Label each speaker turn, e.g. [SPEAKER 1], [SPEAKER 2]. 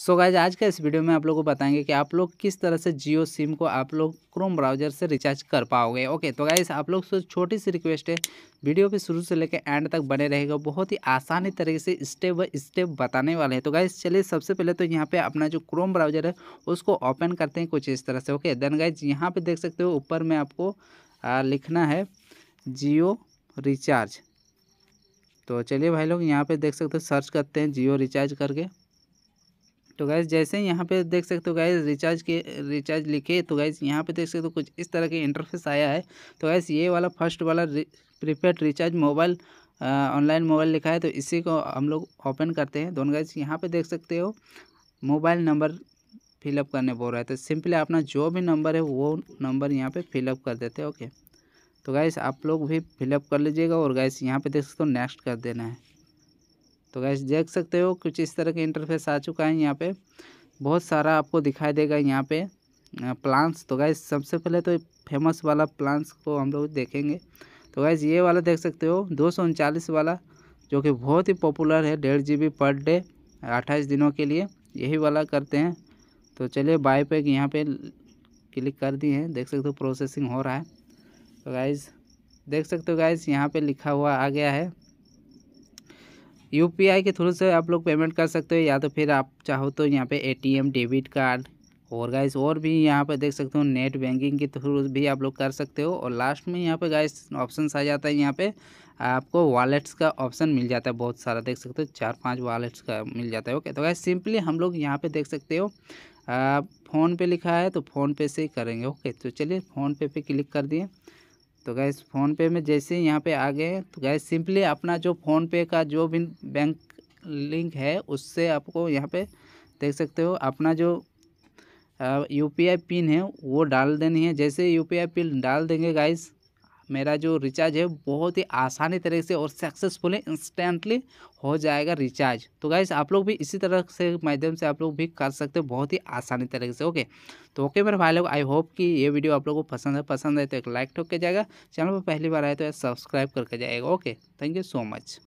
[SPEAKER 1] सो so guys आज का इस वीडियो में आप लोग को बताएंगे कि आप लोग किस तरह से जियो सिम को आप लोग क्रोम ब्राउजर से रिचार्ज कर पाओगे ओके तो गाइज आप लोग से छोटी सी रिक्वेस्ट है वीडियो के शुरू से लेकर एंड तक बने रहेगा बहुत ही आसानी तरीके से स्टेप बाई स्टेप बताने वाले हैं तो गाइज चलिए सबसे पहले तो यहाँ पर अपना जो क्रोम ब्राउजर है उसको ओपन करते हैं कुछ इस तरह से ओके देन गाइज यहाँ पर देख सकते हो ऊपर में आपको आ, लिखना है जियो रिचार्ज तो चलिए भाई लोग यहाँ पर देख सकते हो सर्च करते हैं जियो रिचार्ज करके तो गैस जैसे यहाँ पे देख सकते हो गैस रिचार्ज के रिचार्ज लिखे तो गैस यहाँ पे देख सकते हो कुछ इस तरह के इंटरफेस आया है तो गैस ये वाला फर्स्ट वाला prepaid recharge mobile online mobile लिखा है तो इसी को हम लोग ओपन करते हैं दोनों गैस यहाँ पे देख सकते हो मोबाइल नंबर फिलअप करने बोल रहा है तो सिंपली अपना जो भी नंबर है वो नंबर यहाँ पर फिलअप कर देते हैं ओके तो गैस आप लोग भी फिलअप कर लीजिएगा और गैस यहाँ पे देख सकते हो नेक्स्ट कर देना है तो गैस देख सकते हो कुछ इस तरह के इंटरफेस आ चुका है यहाँ पे बहुत सारा आपको दिखाई देगा यहाँ पे प्लांट्स तो गैस सबसे पहले तो फेमस वाला प्लांट्स को हम लोग देखेंगे तो गैस ये वाला देख सकते हो दो वाला जो कि बहुत ही पॉपुलर है डेढ़ जी पर डे अट्ठाईस दिनों के लिए यही वाला करते हैं तो चलिए बाय पे यहाँ पर क्लिक कर दिए हैं देख सकते हो प्रोसेसिंग हो रहा है तो गाइज़ देख सकते हो गाइज़ यहाँ पे लिखा हुआ आ गया है यू के थ्रू से आप लोग पेमेंट कर सकते हो या तो फिर आप चाहो तो यहाँ पे एटीएम डेबिट कार्ड और गाइस और भी यहाँ पर देख सकते हो नेट बैंकिंग के थ्रू भी आप लोग कर सकते हो और लास्ट में यहाँ पे गाइस ऑप्शन आ जाता है यहाँ पे आपको वॉलेट्स का ऑप्शन मिल जाता है बहुत सारा देख सकते हो चार पांच वॉलेट्स का मिल जाता है ओके तो गाइस सिंपली हम लोग यहाँ पे देख सकते हो फ़ोन पे लिखा है तो फ़ोन पे से ही करेंगे ओके तो चलिए फ़ोन पे पे क्लिक कर दिए तो गैस फ़ोनपे में जैसे ही यहाँ पे आ गए तो गैस सिंपली अपना जो फ़ोनपे का जो भी बैंक लिंक है उससे आपको यहाँ पे देख सकते हो अपना जो यू पी आई पिन है वो डाल देनी है जैसे यू पी आई पिन डाल देंगे गाइस मेरा जो रिचार्ज है बहुत ही आसानी तरीके से और सक्सेसफुली इंस्टेंटली हो जाएगा रिचार्ज तो गाइज आप लोग भी इसी तरह से माध्यम से आप लोग भी कर सकते हो बहुत ही आसानी तरीके से ओके तो ओके मेरे भाई लोग आई होप कि ये वीडियो आप लोग को पसंद है पसंद है तो एक लाइक ठोक के जाएगा चैनल पर पहली बार आए तो सब्सक्राइब करके जाएगा okay thank you so much